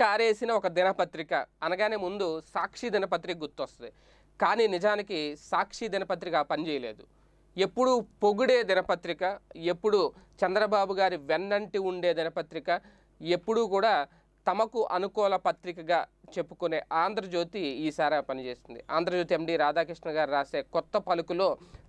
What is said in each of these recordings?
కారేసిన ఒక దినపత్రిక అనగానే ముందు సాక్షి దినపత్రిక గుర్తొస్తుంది కానీ నిజానికి సాక్షి దినపత్రిక పనిచేయలేదు ఎప్పుడు పొగిడే దినపత్రిక ఎప్పుడు చంద్రబాబు గారి వెన్నంటి ఉండే దినపత్రిక ఎప్పుడూ కూడా తమకు అనుకూల పత్రికగా చెప్పుకునే ఆంధ్రజ్యోతి ఈసారి పనిచేస్తుంది ఆంధ్రజ్యోతి ఎండి రాధాకృష్ణ గారు రాసే కొత్త పలుకులో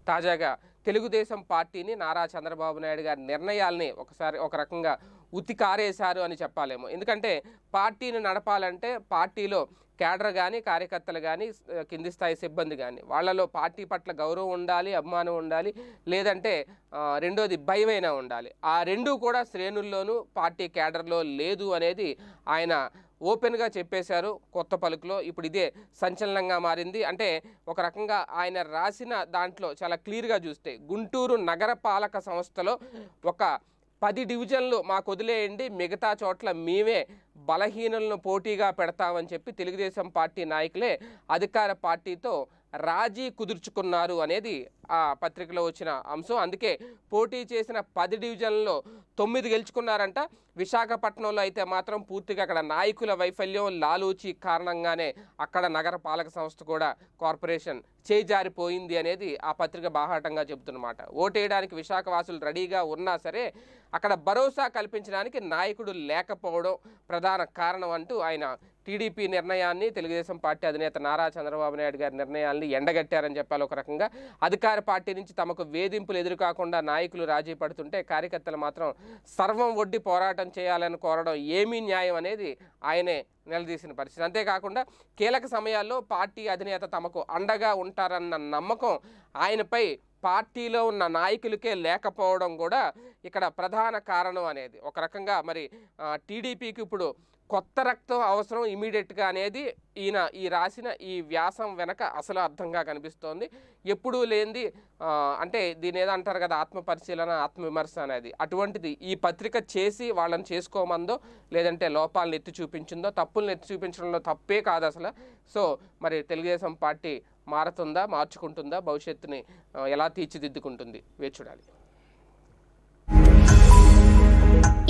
తాజాగా తెలుగుదేశం పార్టీని నారా చంద్రబాబు నాయుడు గారి నిర్ణయాల్ని ఒకసారి ఒక రకంగా ఉతికారేశారు అని చెప్పాలేమో ఎందుకంటే పార్టీని నడపాలంటే పార్టీలో కేడర్ కానీ కార్యకర్తలు కానీ కింది స్థాయి సిబ్బంది కానీ వాళ్ళలో పార్టీ పట్ల గౌరవం ఉండాలి అభిమానం ఉండాలి లేదంటే రెండోది భయమైనా ఉండాలి ఆ రెండు కూడా శ్రేణుల్లోనూ పార్టీ కేడర్లో లేదు అనేది ఆయన ఓపెన్గా చెప్పేశారు కొత్త పలుకులో ఇప్పుడు ఇదే సంచలనంగా మారింది అంటే ఒక రకంగా ఆయన రాసిన దాంట్లో చాలా క్లియర్గా చూస్తే గుంటూరు నగరపాలక సంస్థలో ఒక పది డివిజన్లు మాకు వదిలేయండి మిగతా చోట్ల మేమే బలహీనలను పోటీగా పెడతామని చెప్పి తెలుగుదేశం పార్టీ నాయకులే అధికార పార్టీతో రాజీ కుదుర్చుకున్నారు అనేది ఆ పత్రికలో వచ్చిన అంశం అందుకే పోటీ చేసిన పది డివిజన్లలో తొమ్మిది గెలుచుకున్నారంట విశాఖపట్నంలో అయితే మాత్రం పూర్తిగా అక్కడ నాయకుల వైఫల్యం లాలూచి కారణంగానే అక్కడ నగర పాలక సంస్థ కూడా కార్పొరేషన్ చేజారిపోయింది అనేది ఆ పత్రిక బాహాటంగా చెబుతున్నమాట ఓటేయడానికి విశాఖవాసులు రెడీగా ఉన్నా సరే అక్కడ భరోసా కల్పించడానికి నాయకుడు లేకపోవడం ప్రధాన కారణం అంటూ ఆయన టీడీపీ నిర్ణయాన్ని తెలుగుదేశం పార్టీ అధినేత నారా చంద్రబాబు నాయుడు గారి నిర్ణయాన్ని ఎండగట్టారని చెప్పాలి ఒక రకంగా అధికార పార్టీ నుంచి తమకు వేధింపులు ఎదురుకాకుండా నాయకులు రాజీ పడుతుంటే కార్యకర్తలు మాత్రం సర్వం ఒడ్డి పోరాటం చేయాలని కోరడం ఏమీ న్యాయం అనేది ఆయనే నిలదీసిన పరిస్థితి అంతేకాకుండా కీలక సమయాల్లో పార్టీ అధినేత తమకు అండగా ఉంటారన్న నమ్మకం ఆయనపై పార్టీలో ఉన్న నాయకులకే లేకపోవడం కూడా ఇక్కడ ప్రధాన కారణం అనేది ఒక రకంగా మరి టీడీపీకి ఇప్పుడు కొత్త రక్తం అవసరం ఇమీడియట్గా అనేది ఈయన ఈ రాసిన ఈ వ్యాసం వెనక అసలు అర్థంగా కనిపిస్తోంది ఎప్పుడూ లేనిది అంటే దీని ఏదో అంటారు కదా ఆత్మ పరిశీలన ఆత్మవిమర్శ అనేది అటువంటిది ఈ పత్రిక చేసి వాళ్ళని చేసుకోమందో లేదంటే లోపాలను ఎత్తి చూపించిందో తప్పులను ఎత్తి చూపించడంలో తప్పే కాదు అసలు సో మరి తెలుగుదేశం పార్టీ మారుతుందా మార్చుకుంటుందా భవిష్యత్తుని ఎలా తీర్చిదిద్దుకుంటుంది వేచి